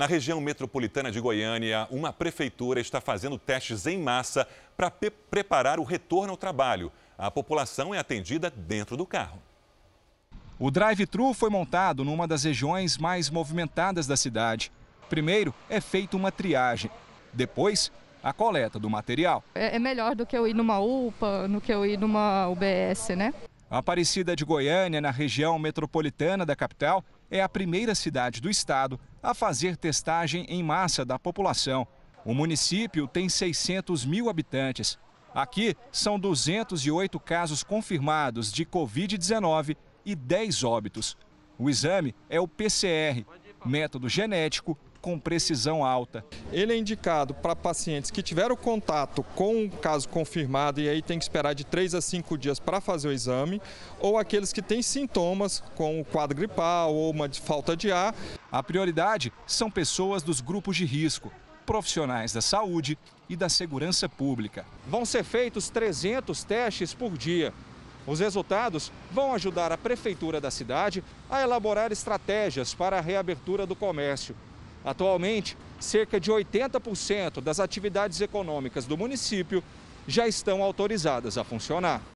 Na região metropolitana de Goiânia, uma prefeitura está fazendo testes em massa para preparar o retorno ao trabalho. A população é atendida dentro do carro. O drive-thru foi montado numa das regiões mais movimentadas da cidade. Primeiro é feita uma triagem, depois a coleta do material. É, é melhor do que eu ir numa UPA, do que eu ir numa UBS, né? A Aparecida de Goiânia, na região metropolitana da capital, é a primeira cidade do estado a fazer testagem em massa da população. O município tem 600 mil habitantes. Aqui são 208 casos confirmados de Covid-19 e 10 óbitos. O exame é o PCR, método genético com precisão alta. Ele é indicado para pacientes que tiveram contato com um caso confirmado e aí tem que esperar de 3 a 5 dias para fazer o exame, ou aqueles que têm sintomas com o quadro gripal ou uma falta de ar. A prioridade são pessoas dos grupos de risco, profissionais da saúde e da segurança pública. Vão ser feitos 300 testes por dia. Os resultados vão ajudar a prefeitura da cidade a elaborar estratégias para a reabertura do comércio. Atualmente, cerca de 80% das atividades econômicas do município já estão autorizadas a funcionar.